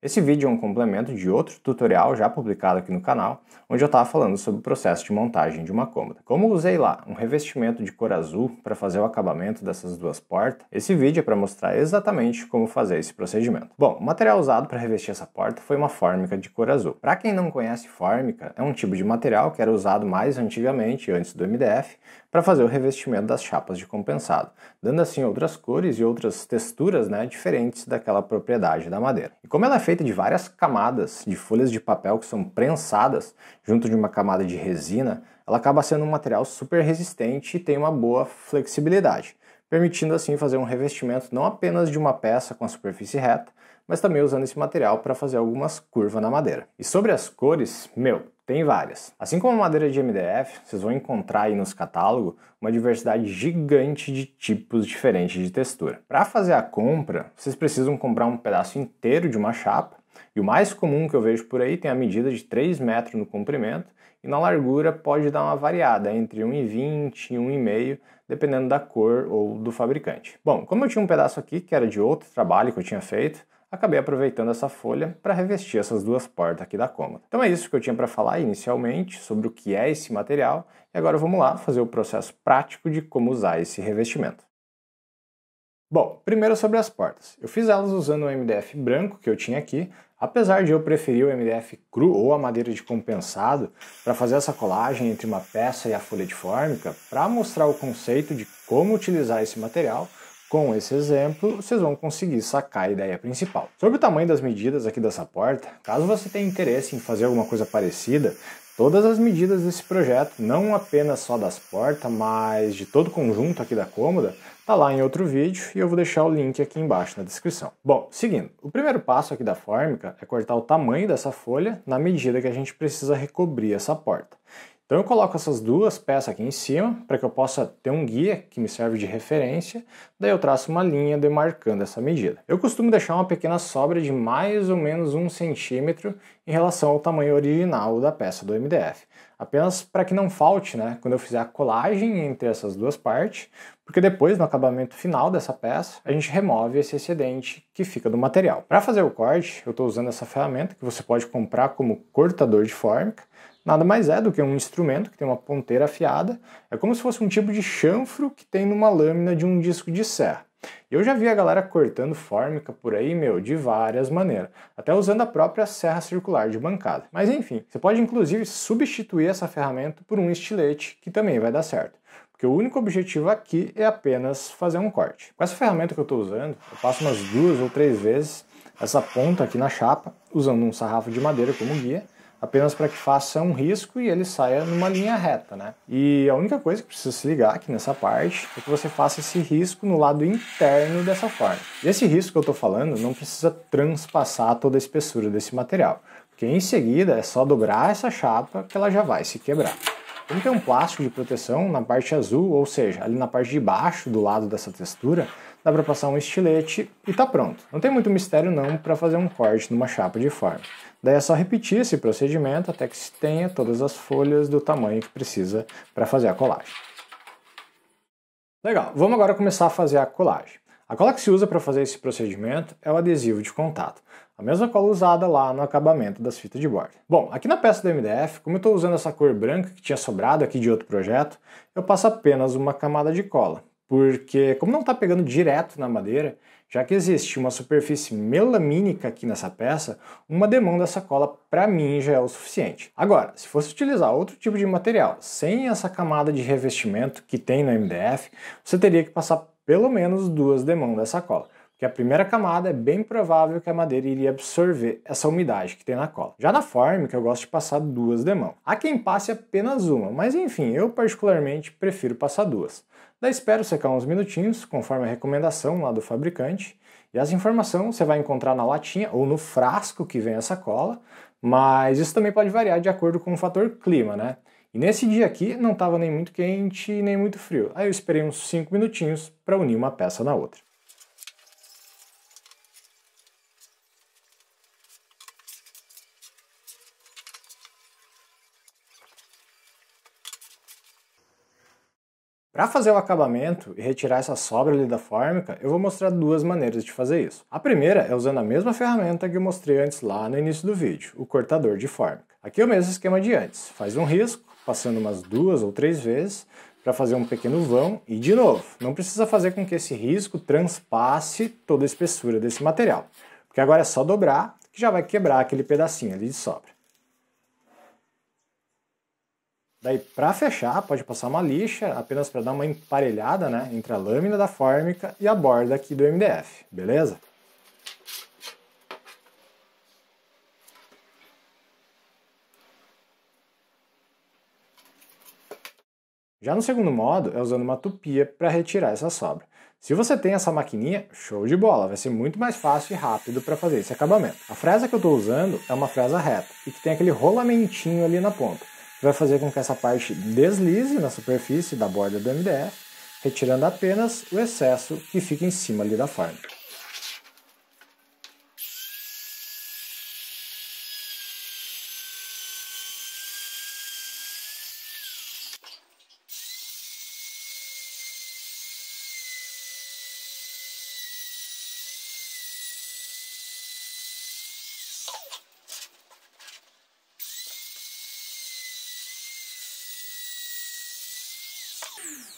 Esse vídeo é um complemento de outro tutorial já publicado aqui no canal, onde eu estava falando sobre o processo de montagem de uma cômoda. Como usei lá um revestimento de cor azul para fazer o acabamento dessas duas portas, esse vídeo é para mostrar exatamente como fazer esse procedimento. Bom, o material usado para revestir essa porta foi uma fórmica de cor azul. Para quem não conhece fórmica, é um tipo de material que era usado mais antigamente, antes do MDF, para fazer o revestimento das chapas de compensado, dando assim outras cores e outras texturas né, diferentes daquela propriedade da madeira. E como ela é feita de várias camadas de folhas de papel que são prensadas junto de uma camada de resina, ela acaba sendo um material super resistente e tem uma boa flexibilidade, permitindo assim fazer um revestimento não apenas de uma peça com a superfície reta, mas também usando esse material para fazer algumas curvas na madeira. E sobre as cores, meu, tem várias. Assim como a madeira de MDF, vocês vão encontrar aí nos catálogos uma diversidade gigante de tipos diferentes de textura. Para fazer a compra, vocês precisam comprar um pedaço inteiro de uma chapa, e o mais comum que eu vejo por aí tem a medida de 3 metros no comprimento, e na largura pode dar uma variada entre 1,20 e 1,5, dependendo da cor ou do fabricante. Bom, como eu tinha um pedaço aqui que era de outro trabalho que eu tinha feito, acabei aproveitando essa folha para revestir essas duas portas aqui da cômoda. Então é isso que eu tinha para falar inicialmente sobre o que é esse material e agora vamos lá fazer o processo prático de como usar esse revestimento. Bom, primeiro sobre as portas. Eu fiz elas usando o MDF branco que eu tinha aqui, apesar de eu preferir o MDF cru ou a madeira de compensado para fazer essa colagem entre uma peça e a folha de fórmica, para mostrar o conceito de como utilizar esse material com esse exemplo, vocês vão conseguir sacar a ideia principal. Sobre o tamanho das medidas aqui dessa porta, caso você tenha interesse em fazer alguma coisa parecida, todas as medidas desse projeto, não apenas só das portas, mas de todo o conjunto aqui da cômoda, tá lá em outro vídeo e eu vou deixar o link aqui embaixo na descrição. Bom, seguindo, o primeiro passo aqui da fórmica é cortar o tamanho dessa folha na medida que a gente precisa recobrir essa porta. Então eu coloco essas duas peças aqui em cima para que eu possa ter um guia que me serve de referência, daí eu traço uma linha demarcando essa medida. Eu costumo deixar uma pequena sobra de mais ou menos um centímetro em relação ao tamanho original da peça do MDF, apenas para que não falte né, quando eu fizer a colagem entre essas duas partes, porque depois, no acabamento final dessa peça, a gente remove esse excedente que fica do material. Para fazer o corte, eu estou usando essa ferramenta que você pode comprar como cortador de fórmica, nada mais é do que um instrumento que tem uma ponteira afiada. É como se fosse um tipo de chanfro que tem numa lâmina de um disco de serra. Eu já vi a galera cortando fórmica por aí, meu, de várias maneiras, até usando a própria serra circular de bancada. Mas enfim, você pode inclusive substituir essa ferramenta por um estilete, que também vai dar certo porque o único objetivo aqui é apenas fazer um corte. Com essa ferramenta que eu estou usando, eu passo umas duas ou três vezes essa ponta aqui na chapa, usando um sarrafo de madeira como guia, apenas para que faça um risco e ele saia numa linha reta, né? E a única coisa que precisa se ligar aqui nessa parte é que você faça esse risco no lado interno dessa forma. E esse risco que eu estou falando não precisa transpassar toda a espessura desse material, porque em seguida é só dobrar essa chapa que ela já vai se quebrar. Como tem é um plástico de proteção na parte azul, ou seja, ali na parte de baixo do lado dessa textura, dá para passar um estilete e tá pronto. Não tem muito mistério não para fazer um corte numa chapa de forma. Daí é só repetir esse procedimento até que se tenha todas as folhas do tamanho que precisa para fazer a colagem. Legal, vamos agora começar a fazer a colagem. A cola que se usa para fazer esse procedimento é o adesivo de contato, a mesma cola usada lá no acabamento das fitas de borda. Bom, aqui na peça do MDF, como eu estou usando essa cor branca que tinha sobrado aqui de outro projeto, eu passo apenas uma camada de cola, porque como não está pegando direto na madeira, já que existe uma superfície melamínica aqui nessa peça, uma demão dessa cola para mim já é o suficiente. Agora, se fosse utilizar outro tipo de material, sem essa camada de revestimento que tem no MDF, você teria que passar pelo menos duas de mão da sacola que a primeira camada é bem provável que a madeira iria absorver essa umidade que tem na cola. Já na que eu gosto de passar duas de mão. Há quem passe apenas uma, mas enfim, eu particularmente prefiro passar duas. Daí espero secar uns minutinhos, conforme a recomendação lá do fabricante, e as informações você vai encontrar na latinha ou no frasco que vem essa cola, mas isso também pode variar de acordo com o fator clima, né? nesse dia aqui não estava nem muito quente nem muito frio. Aí eu esperei uns 5 minutinhos para unir uma peça na outra. Para fazer o acabamento e retirar essa sobra ali da fórmica, eu vou mostrar duas maneiras de fazer isso. A primeira é usando a mesma ferramenta que eu mostrei antes lá no início do vídeo, o cortador de fórmica. Aqui é o mesmo esquema de antes, faz um risco, passando umas duas ou três vezes, para fazer um pequeno vão e de novo, não precisa fazer com que esse risco transpasse toda a espessura desse material, porque agora é só dobrar que já vai quebrar aquele pedacinho ali de sobra. Daí, para fechar, pode passar uma lixa, apenas para dar uma emparelhada né, entre a lâmina da fórmica e a borda aqui do MDF, beleza? Já no segundo modo, é usando uma tupia para retirar essa sobra. Se você tem essa maquininha, show de bola, vai ser muito mais fácil e rápido para fazer esse acabamento. A fresa que eu estou usando é uma fresa reta e que tem aquele rolamentinho ali na ponta vai fazer com que essa parte deslize na superfície da borda do MDF, retirando apenas o excesso que fica em cima ali da farda. Thank you.